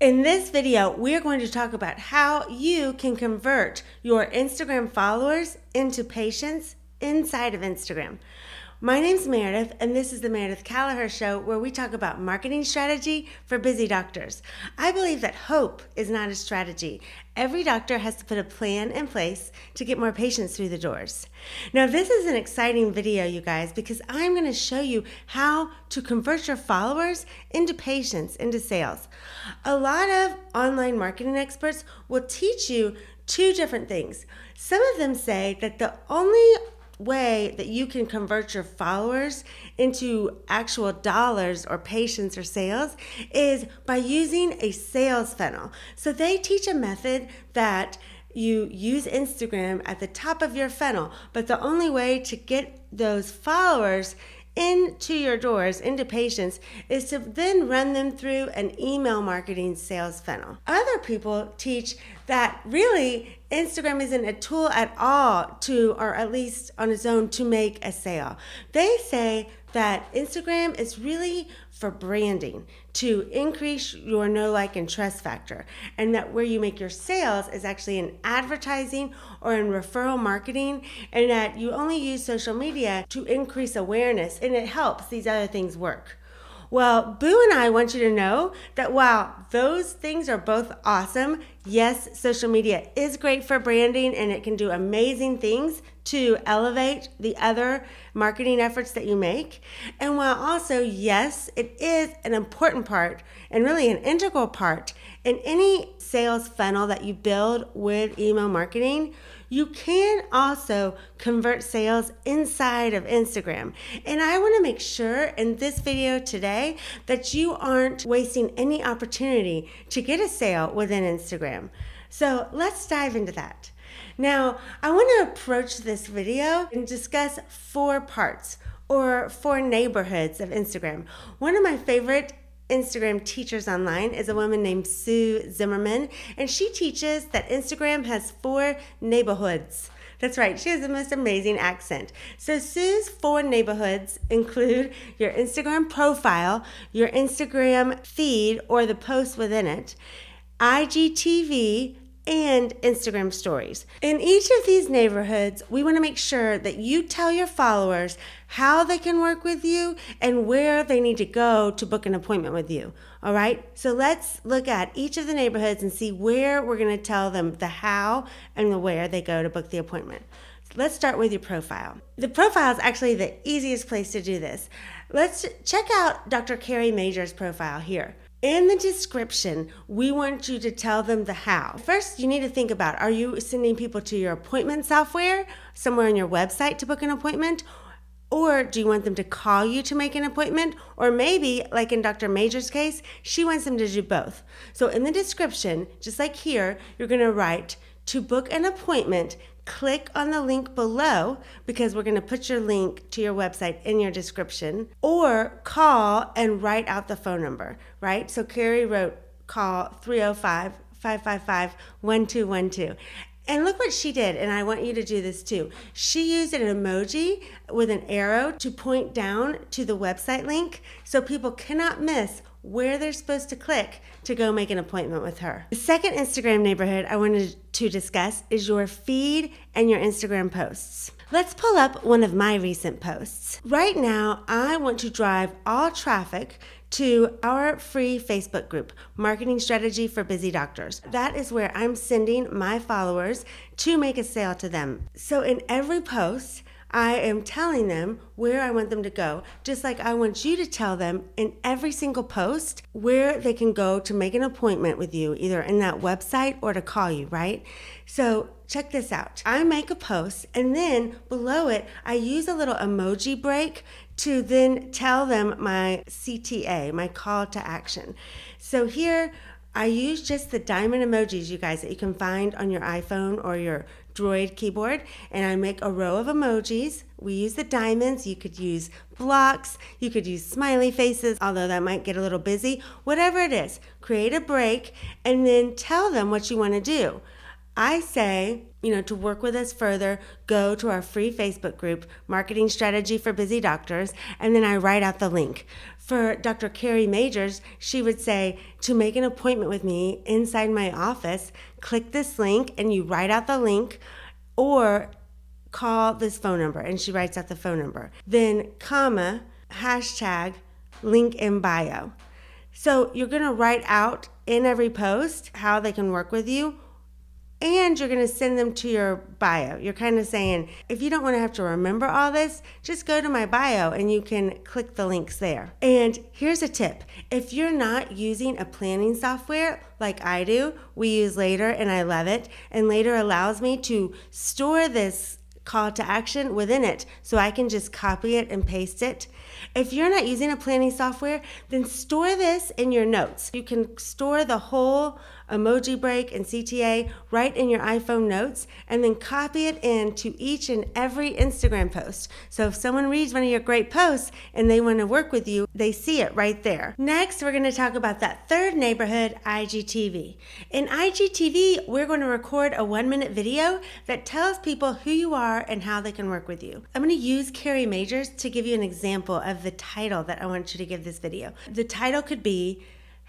In this video, we are going to talk about how you can convert your Instagram followers into patients inside of Instagram. My name's Meredith, and this is the Meredith Callaher Show, where we talk about marketing strategy for busy doctors. I believe that hope is not a strategy, every doctor has to put a plan in place to get more patients through the doors. Now, this is an exciting video, you guys, because I'm going to show you how to convert your followers into patients, into sales. A lot of online marketing experts will teach you two different things. Some of them say that the only way that you can convert your followers into actual dollars or patients or sales is by using a sales funnel. So they teach a method that you use Instagram at the top of your funnel, but the only way to get those followers into your doors, into patients, is to then run them through an email marketing sales funnel. Other people teach that really Instagram isn't a tool at all to, or at least on its own, to make a sale. They say that Instagram is really for branding to increase your no like and trust factor and that where you make your sales is actually in advertising or in referral marketing and that you only use social media to increase awareness and it helps these other things work well, Boo and I want you to know that while those things are both awesome, yes, social media is great for branding and it can do amazing things to elevate the other marketing efforts that you make. And while also, yes, it is an important part and really an integral part in any sales funnel that you build with email marketing, you can also convert sales inside of Instagram. And I want to make sure in this video today that you aren't wasting any opportunity to get a sale within Instagram. So let's dive into that. Now, I want to approach this video and discuss four parts or four neighborhoods of Instagram. One of my favorite Instagram Teachers Online is a woman named Sue Zimmerman, and she teaches that Instagram has four neighborhoods. That's right, she has the most amazing accent. So, Sue's four neighborhoods include your Instagram profile, your Instagram feed, or the posts within it, IGTV, and Instagram stories. In each of these neighborhoods, we want to make sure that you tell your followers how they can work with you and where they need to go to book an appointment with you. All right, so let's look at each of the neighborhoods and see where we're going to tell them the how and the where they go to book the appointment. Let's start with your profile. The profile is actually the easiest place to do this. Let's check out Dr. Carrie Major's profile here. In the description, we want you to tell them the how. First, you need to think about are you sending people to your appointment software, somewhere on your website to book an appointment? Or do you want them to call you to make an appointment? Or maybe, like in Dr. Major's case, she wants them to do both. So in the description, just like here, you're gonna write to book an appointment, click on the link below because we're going to put your link to your website in your description or call and write out the phone number, right? So Carrie wrote call 305 555 1212. And look what she did, and I want you to do this too. She used an emoji with an arrow to point down to the website link so people cannot miss where they're supposed to click to go make an appointment with her. The second Instagram neighborhood I wanted to discuss is your feed and your Instagram posts. Let's pull up one of my recent posts. Right now, I want to drive all traffic to our free Facebook group, Marketing Strategy for Busy Doctors. That is where I'm sending my followers to make a sale to them. So in every post, I am telling them where I want them to go, just like I want you to tell them in every single post where they can go to make an appointment with you, either in that website or to call you, right? So check this out. I make a post and then below it, I use a little emoji break to then tell them my CTA, my call to action. So here, I use just the diamond emojis, you guys, that you can find on your iPhone or your Droid keyboard, and I make a row of emojis. We use the diamonds, you could use blocks, you could use smiley faces, although that might get a little busy. Whatever it is, create a break and then tell them what you want to do. I say, you know, to work with us further, go to our free Facebook group, Marketing Strategy for Busy Doctors, and then I write out the link. For Dr. Carrie Majors, she would say, to make an appointment with me inside my office, click this link and you write out the link, or call this phone number. And she writes out the phone number. Then, comma, hashtag, link in bio. So you're going to write out in every post how they can work with you and you're going to send them to your bio. You're kind of saying, if you don't want to have to remember all this, just go to my bio and you can click the links there. And here's a tip if you're not using a planning software like I do, we use Later and I love it, and Later allows me to store this call to action within it so I can just copy it and paste it. If you're not using a planning software, then store this in your notes. You can store the whole emoji break, and CTA right in your iPhone notes, and then copy it in to each and every Instagram post. So if someone reads one of your great posts and they want to work with you, they see it right there. Next, we're going to talk about that third neighborhood, IGTV. In IGTV, we're going to record a one minute video that tells people who you are and how they can work with you. I'm going to use Carrie Majors to give you an example of the title that I want you to give this video. The title could be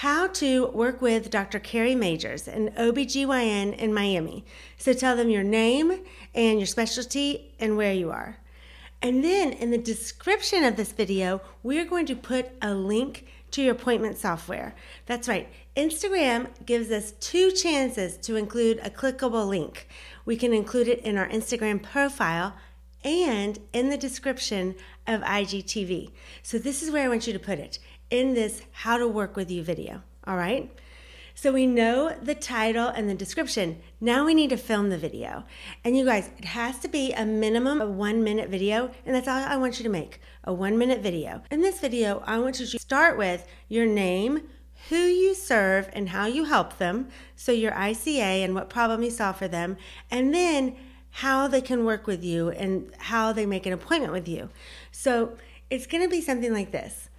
how to work with Dr. Carrie Majors, an OBGYN in Miami. So tell them your name and your specialty and where you are. And then in the description of this video, we're going to put a link to your appointment software. That's right, Instagram gives us two chances to include a clickable link. We can include it in our Instagram profile and in the description of IGTV. So this is where I want you to put it in this how to work with you video, all right? So we know the title and the description. Now we need to film the video. And you guys, it has to be a minimum of one minute video, and that's all I want you to make, a one minute video. In this video, I want you to start with your name, who you serve and how you help them, so your ICA and what problem you solve for them, and then how they can work with you and how they make an appointment with you. So it's going to be something like this.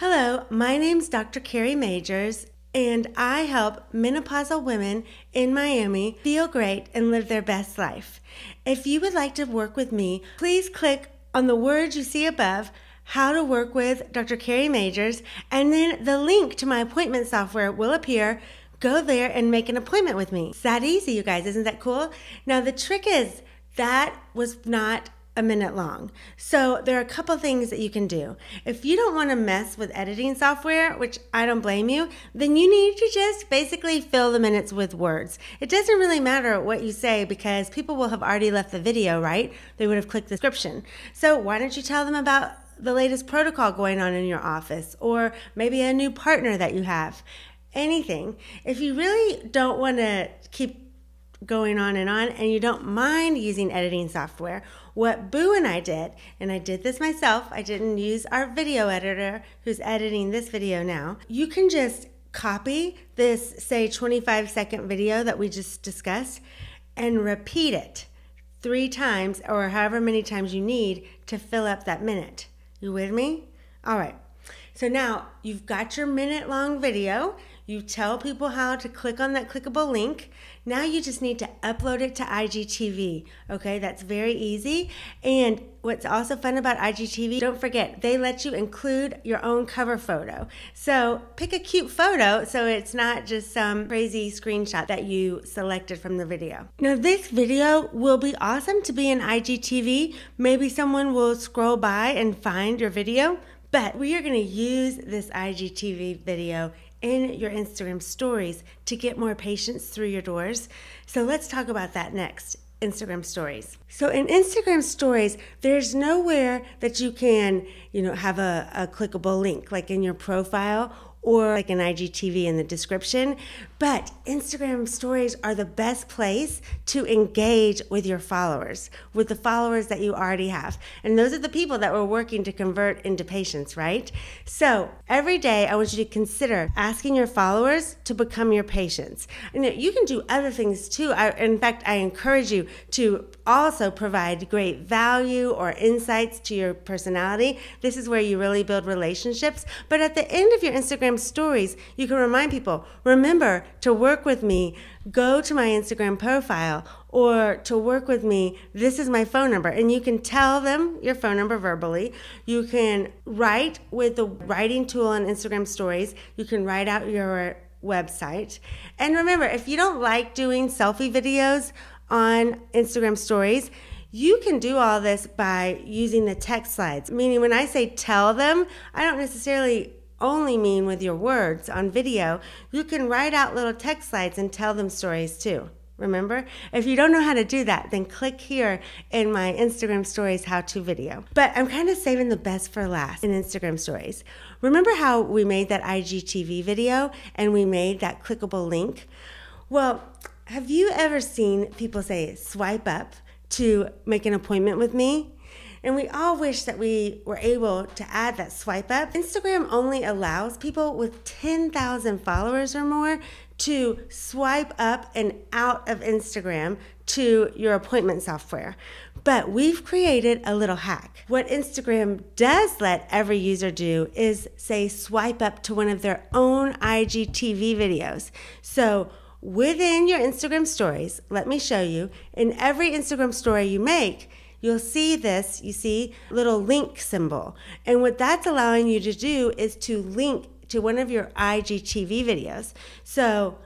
Hello, my name is Dr. Carrie Majors, and I help menopausal women in Miami feel great and live their best life. If you would like to work with me, please click on the words you see above, How to Work with Dr. Carrie Majors, and then the link to my appointment software will appear. Go there and make an appointment with me. It's that easy, you guys. Isn't that cool? Now, the trick is that was not a minute long. So there are a couple things that you can do. If you don't want to mess with editing software, which I don't blame you, then you need to just basically fill the minutes with words. It doesn't really matter what you say because people will have already left the video, right? They would have clicked the description. So why don't you tell them about the latest protocol going on in your office or maybe a new partner that you have? Anything. If you really don't want to keep going on and on, and you don't mind using editing software, what Boo and I did, and I did this myself, I didn't use our video editor who's editing this video now, you can just copy this, say, 25 second video that we just discussed and repeat it three times or however many times you need to fill up that minute. You with me? All right. So now you've got your minute long video. You tell people how to click on that clickable link. Now you just need to upload it to IGTV. Okay, that's very easy. And what's also fun about IGTV, don't forget, they let you include your own cover photo. So pick a cute photo so it's not just some crazy screenshot that you selected from the video. Now, this video will be awesome to be in IGTV. Maybe someone will scroll by and find your video, but we are going to use this IGTV video in your Instagram stories to get more patients through your doors. So let's talk about that next. Instagram stories. So in Instagram stories, there's nowhere that you can, you know, have a, a clickable link like in your profile or like an IGTV in the description, but Instagram stories are the best place to engage with your followers, with the followers that you already have. And those are the people that we're working to convert into patients, right? So every day, I want you to consider asking your followers to become your patients. And you can do other things too. I, in fact, I encourage you to also provide great value or insights to your personality. This is where you really build relationships. But at the end of your Instagram stories, you can remind people remember, to work with me, go to my Instagram profile or to work with me, this is my phone number. And you can tell them your phone number verbally. You can write with the writing tool on Instagram stories. You can write out your website. And remember, if you don't like doing selfie videos on Instagram stories, you can do all this by using the text slides. Meaning, when I say tell them, I don't necessarily only mean with your words on video, you can write out little text slides and tell them stories too. Remember? If you don't know how to do that, then click here in my Instagram stories how to video. But I'm kind of saving the best for last in Instagram stories. Remember how we made that IGTV video and we made that clickable link? Well, have you ever seen people say swipe up to make an appointment with me? And we all wish that we were able to add that swipe up. Instagram only allows people with 10,000 followers or more to swipe up and out of Instagram to your appointment software. But we've created a little hack. What Instagram does let every user do is say swipe up to one of their own IGTV videos. So within your Instagram stories, let me show you, in every Instagram story you make, you'll see this, you see, little link symbol. And what that's allowing you to do is to link to one of your IGTV videos. So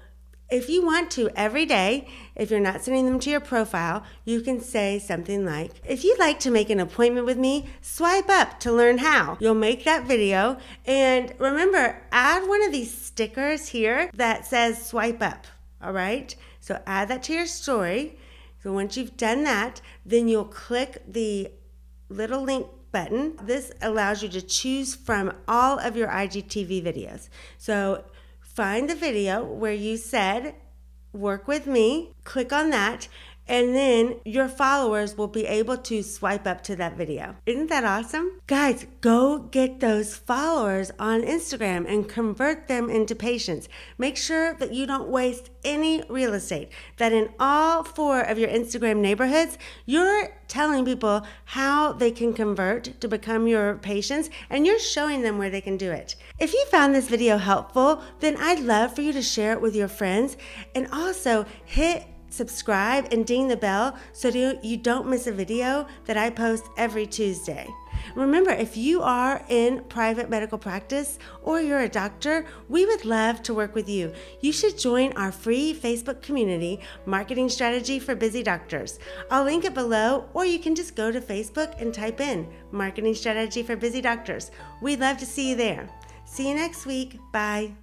if you want to every day, if you're not sending them to your profile, you can say something like, If you'd like to make an appointment with me, swipe up to learn how. You'll make that video. And remember, add one of these stickers here that says swipe up. All right? So add that to your story. So once you've done that, then you'll click the little link button. This allows you to choose from all of your IGTV videos. So find the video where you said, Work with me, click on that, and then your followers will be able to swipe up to that video. Isn't that awesome? Guys, go get those followers on Instagram and convert them into patients. Make sure that you don't waste any real estate, that in all four of your Instagram neighborhoods, you're telling people how they can convert to become your patients and you're showing them where they can do it. If you found this video helpful, then I'd love for you to share it with your friends and also hit subscribe, and ding the bell so you don't miss a video that I post every Tuesday. Remember, if you are in private medical practice or you're a doctor, we would love to work with you. You should join our free Facebook community, Marketing Strategy for Busy Doctors. I'll link it below, or you can just go to Facebook and type in Marketing Strategy for Busy Doctors. We'd love to see you there. See you next week. Bye.